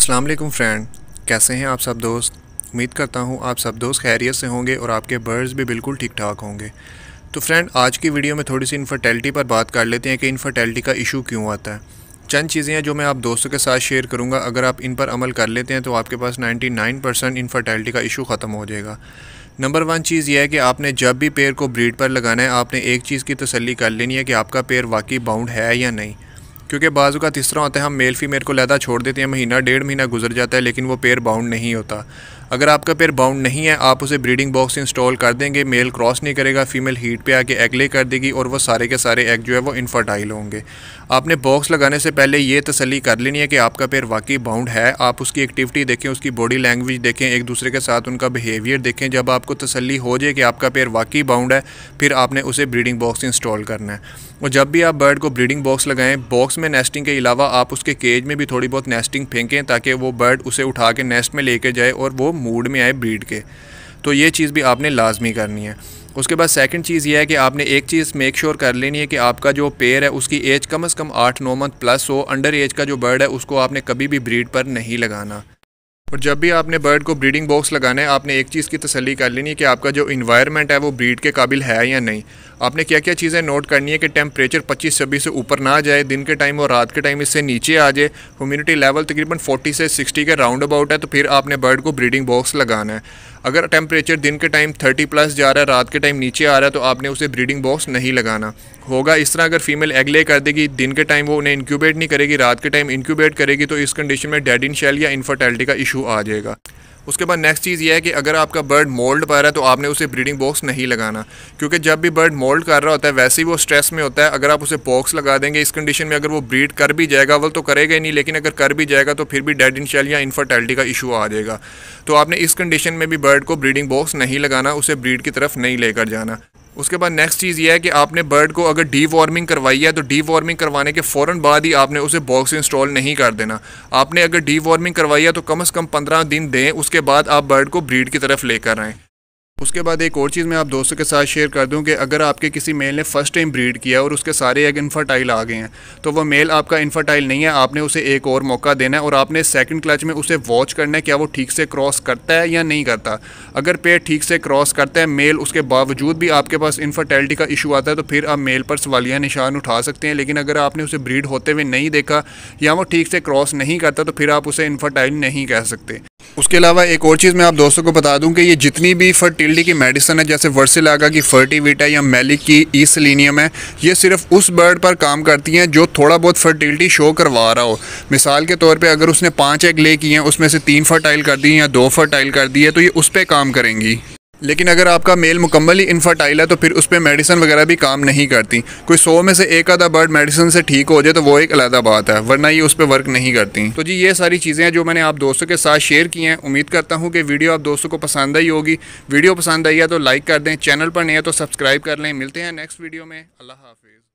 अस्सलाम वालेकुम फ्रेंड कैसे हैं आप सब दोस्त उम्मीद करता हूं आप सब दोस्त खैरियत से होंगे और आपके बर्ड्स भी बिल्कुल ठीक ठाक होंगे तो फ्रेंड आज की वीडियो में थोड़ी सी इनफर्टिलिटी पर बात कर लेते हैं कि इनफर्टिलिटी का इशू क्यों आता है चंद चीज़ें हैं जो मैं आप दोस्तों के साथ शेयर करूँगा अगर आप इन पर अमल कर लेते हैं तो आपके पास नाइन परसेंट इनफर्टिलिटी का इशू ख़त्म हो जाएगा नंबर वन चीज़ यह है कि आपने जब भी पेड़ को ब्रीड पर लगाना है आपने एक चीज़ की तसली कर लेनी है कि आपका पेड़ वाकई बाउंड है या नहीं क्योंकि बाजू का तीसरा होता है हम मेल फीमेल को लैदा छोड़ देते हैं महीना डेढ़ महीना गुजर जाता है लेकिन वो पेयर बाउंड नहीं होता अगर आपका पेयर बाउंड नहीं है आप उसे ब्रीडिंग बॉक्स इंस्टॉल कर देंगे मेल क्रॉस नहीं करेगा फीमेल हीट पे आके एग ले कर देगी और वो सारे के सारे एग जो है वो इनफर्टाइल होंगे आपने बॉक्स लगाने से पहले ये तसली कर लेनी है कि आपका पेयर वाकई बाउंड है आप उसकी एक्टिविटी देखें उसकी बॉडी लैंग्वेज देखें एक दूसरे के साथ उनका बिहेवियर देखें जब आपको तसली हो जाए कि आपका पेयर वाकई बाउंड है फिर आपने उसे ब्रीडिंग बॉक्स इंस्टॉल करना है और जब भी आप बर्ड को ब्रीडिंग बॉक्स लगाएं बॉक्स में नेस्टिंग के अलावा आप उसके केज में भी थोड़ी बहुत नेस्टिंग फेंकें ताकि वो बर्ड उसे उठा के नेस्ट में लेके जाए और वो मूड में आए ब्रीड के तो ये चीज़ भी आपने लाजमी करनी है उसके बाद सेकंड चीज़ ये है कि आपने एक चीज़ मेक श्योर sure कर लेनी है कि आपका जो पेड़ है उसकी एज कम अज़ कम आठ नौ मंथ प्लस हो अंडर एज का जो बर्ड है उसको आपने कभी भी ब्रीड पर नहीं लगाना और जब भी आपने बर्ड को ब्रीडिंग बॉक्स लगाना है आपने एक चीज़ की तसली कर लेनी है कि आपका जो इन्वायरमेंट है वो ब्रीड के काबिल है या नहीं आपने क्या क्या चीज़ें नोट करनी है कि टेम्परेचर 25 छब्बीस से ऊपर ना जाए दिन के टाइम और रात के टाइम इससे नीचे आ जाए ह्यूमिडिटी लेवल तकरीबन 40 से 60 के राउंड अबाउट है तो फिर आपने बर्ड को ब्रीडिंग बॉक्स लगाना है अगर टेम्परेचर दिन के टाइम 30 प्लस जा रहा है रात के टाइम नीचे आ रहा है तो आपने उसे ब्रीडिंग बॉक्स नहीं लगाना होगा इस तरह अगर फीमेल एग ले कर देगी दिन के टाइम वो उन्हें इंक्यूबेट नहीं करेगी रात के टाइम इंक्यूबेट करेगी तो इस कंडीशन में डेड इन शेल या इनफर्टैलिटी का इशू आ जाएगा उसके बाद नेक्स्ट चीज़ ये है कि अगर आपका बर्ड मोल्ड पर है तो आपने उसे ब्रीडिंग बॉक्स नहीं लगाना क्योंकि जब भी बर्ड मोल्ड कर रहा होता है वैसे ही वो स्ट्रेस में होता है अगर आप उसे बॉक्स लगा देंगे इस कंडीशन में अगर वो ब्रीड कर भी जाएगा वल तो करेगा ही नहीं लेकिन अगर कर भी जाएगा तो फिर भी डेड इन शेल या इनफर्टैलिटी का इशू आ जाएगा तो आपने इस कंडीशन में भी बर्ड को ब्रीडिंग बॉक्स नहीं लगाना उसे ब्रीड की तरफ नहीं लेकर जाना उसके बाद नेक्स्ट चीज़ यह है कि आपने बर्ड को अगर डी वार्मिंग करवाई है तो डी वार्मिंग करवाने के फ़ौर बाद ही आपने उसे बॉक्स इंस्टॉल नहीं कर देना आपने अगर डी वार्मिंग करवाई है तो कम अज़ कम पंद्रह दिन दें उसके बाद आप बर्ड को ब्रीड की तरफ लेकर आएँ उसके बाद एक और चीज़ मैं आप दोस्तों के साथ शेयर कर दूं कि अगर आपके किसी मेल ने फ़र्स्ट टाइम ब्रीड किया और उसके सारे एग इन्फर्टाइल आ गए हैं तो वो मेल आपका इन्फर्टाइल नहीं है आपने उसे एक और मौका देना है और आपने सेकंड क्लच में उसे वॉच करना है क्या वो ठीक से क्रॉस करता है या नहीं करता अगर पेड़ ठीक से क्रॉस करता है मेल उसके बावजूद भी आपके पास इन्फर्टाइलिटी का इशू आता है तो फिर आप मेल पर सवालिया निशान उठा सकते हैं लेकिन अगर आपने उसे ब्रीड होते हुए नहीं देखा या वो ठीक से क्रॉस नहीं करता तो फिर आप उसे इन्फर्टाइल नहीं कह सकते उसके अलावा एक और चीज़ मैं आप दोस्तों को बता दूं कि ये जितनी भी फर्टिलिटी की मेडिसिन है जैसे वर्सिलागा की फर्टिविटा या मेलिक की ई है ये सिर्फ उस बर्ड पर काम करती हैं जो थोड़ा बहुत फर्टिलिटी शो करवा रहा हो मिसाल के तौर पर अगर उसने पाँच एग ले किए हैं उसमें से तीन फर्टाइल कर दी या दो फर्टाइल कर दी है तो ये उस पर काम करेंगी लेकिन अगर आपका मेल मुकम्मली इनफर्टाइल है तो फिर उस पर मेडिसन वगैरह भी काम नहीं करती कोई सौ में से एक आधा बर्ड मेडिसन से ठीक हो जाए तो वो एक अलहदा बात है वरना ये उस पर वर्क नहीं करती तो जी ये सारी चीज़ें हैं जो मैंने आप दोस्तों के साथ शेयर की हैं उम्मीद करता हूँ कि वीडियो आप दोस्तों को पसंद आई होगी वीडियो पसंद आई है तो लाइक कर दें चैनल पर नहीं है तो सब्सक्राइब कर लें मिलते हैं नेक्स्ट वीडियो में अल्लाह हाफिज़